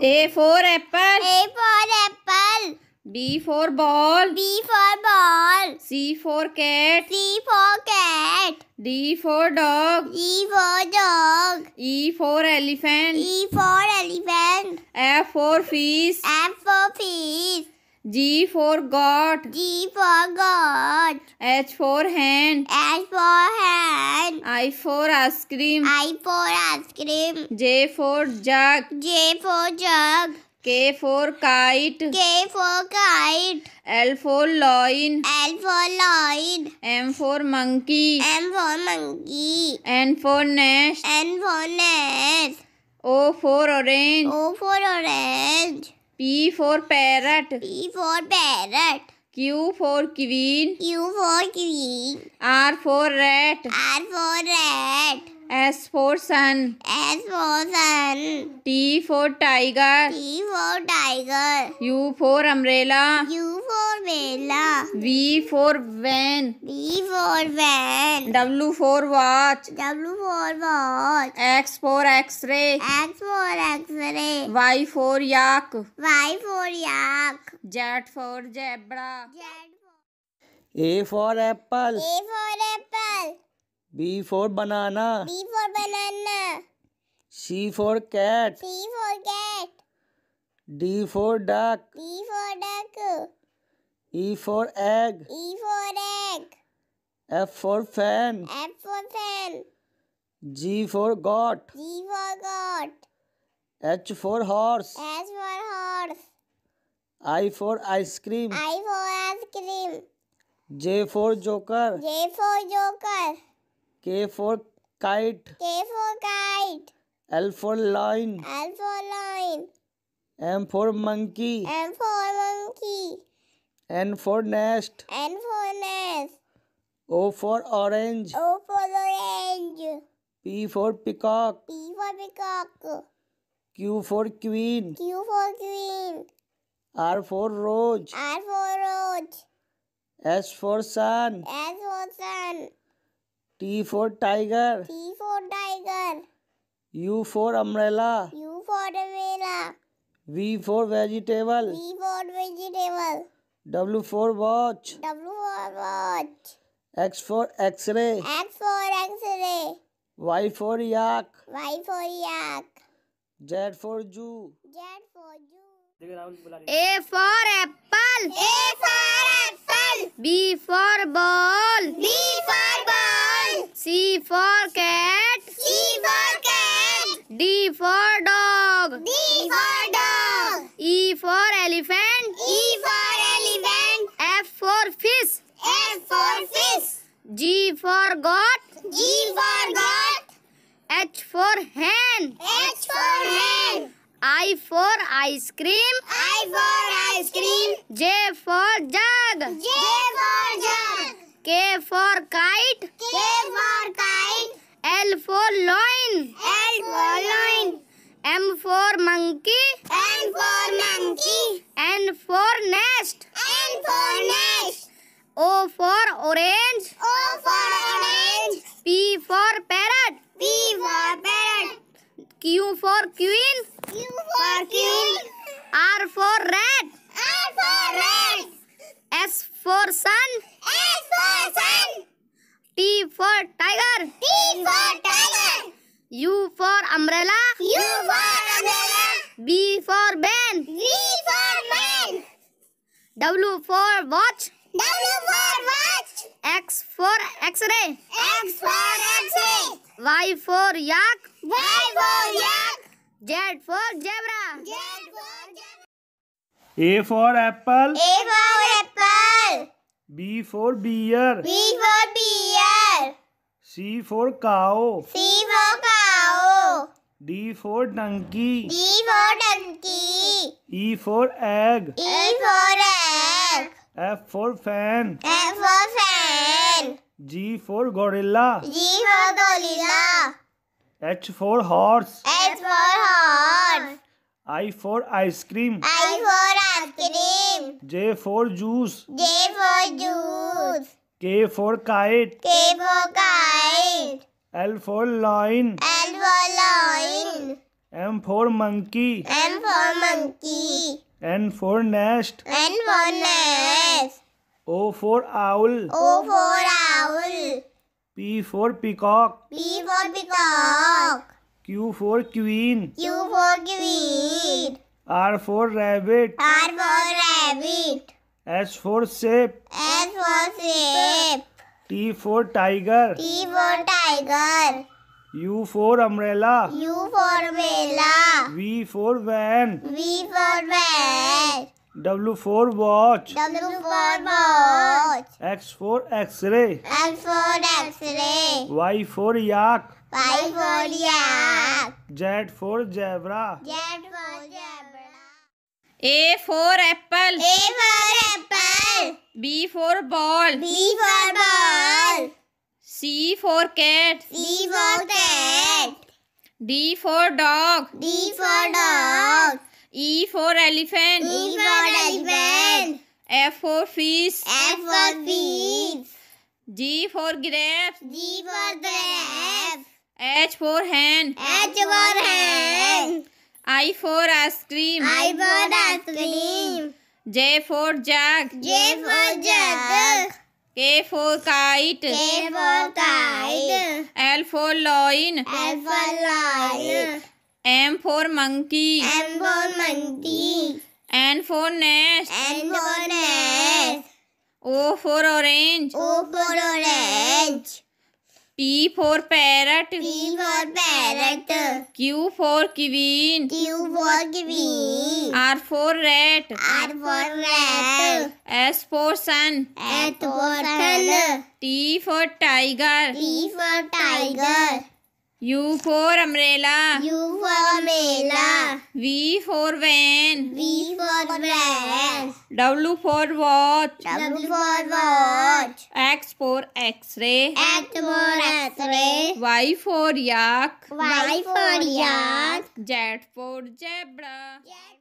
A for apple. A for apple. B for ball. B for ball. C for cat. C for cat. D for dog. D for dog. E for elephant. E for elephant. F for fish. F for fish. G for got. G for got. H for hand. H for hand. I for ice cream. I for ice cream. J for jug. J for jug. K for kite. K for kite. L for loin. L for loin. M for monkey. M for monkey. N for nest. N for nest. O for orange. O for orange. P for parrot. P for parrot. Q for queen. Q for queen. R for rat. R for rat. S for sun. S for sun. T for tiger. T for tiger. U for umbrella. U for vela. V for van. V for van. W for watch. W for watch. X for X-ray. X for X-ray. Y for yak. Y for yak. Z for zebra. Z for. A for apple. A for apple. B for banana. B for banana. C for cat. C for cat. D for duck. D for duck. E for egg. E for egg. F for fan. F for fan. G for God. G for God. H for horse. H for horse. I for ice cream. I for ice cream. J for joker. J for joker. K for kite. K for kite. L for lion. L for lion. M for monkey. M for monkey. N for nest. N for nest. O for orange. O for orange. P for peacock. P for peacock. Q for queen. Q for queen. R for rose. R for rose. S for sun. S for sun. T for tiger. T for tiger. U for umbrella. U for umbrella. V for vegetable. V for vegetable. W for watch. W for watch. X for X-ray. X for X-ray. Y for yak. Y for yak. Z for Jew. Z for Jew. A for apple. A for apple. B for ball. B for ball. C for cat. C for cat. D for dog. G for goat. G for goat. H for hen. H for hen. I for ice cream. I for ice cream. J for jug. J for jug. K for kite. K for kite. L for loin. L for loin. M for monkey. M for monkey. N for nest. N for nest. O for orange. Q for queen. Q for queen. R for red. R for red. S for sun. S for sun. T for tiger. T for tiger. U for umbrella. U for umbrella. B for band. B for band. W for watch. W for watch. X for X-ray. X for X-ray. Y for yak. Y for yak. Z for zebra. Z for zebra. A for apple. A for apple. B for beer. B for beer. C for cow. C for cow. D for donkey. D for donkey. E for egg. E for egg. F for fan. F for fan. G for gorilla. G for gorilla. H for horse. H for horse. I for ice cream. I for ice cream. J for juice. J for juice. K for kite. K for kite. L for lion. L for lion. M for monkey. M for monkey. N for nest. N for nest. O for owl. O for P for peacock. P for peacock. Q for queen. Q for queen. R for rabbit. R for rabbit. S for shape. S for shape. T for tiger. T for tiger. U for umbrella. U for umbrella. V for van. V for van. W for watch. W for watch. X for X-ray. X for X-ray. Y for yak. Y for yak. Z for zebra. Z for zebra. A for apple. A for apple. B for ball. B for ball. C for cat. C for cat. D for dog. D for dog. E for elephant. E for elephant. F for fish. F for fish. G for grapes. G for grapes. H for hen. H for hen. I for ice cream. I for ice cream. J for jug. J for jug. K for kite. K for kite. L for loin. L for loin. M for monkey. M for monkey. N for nest. N for nest. O for orange. O for orange. P for parrot. P for parrot. Q for queen. Q for queen. R for rat. R for rat. S for sun. S for sun. T for tiger. T for tiger. U for umbrella. U for umbrella. V for van. V for van. W for watch. W for watch. X for X-ray. X for X-ray. Y for yak. Y for yak. Z for zebra. Yeah.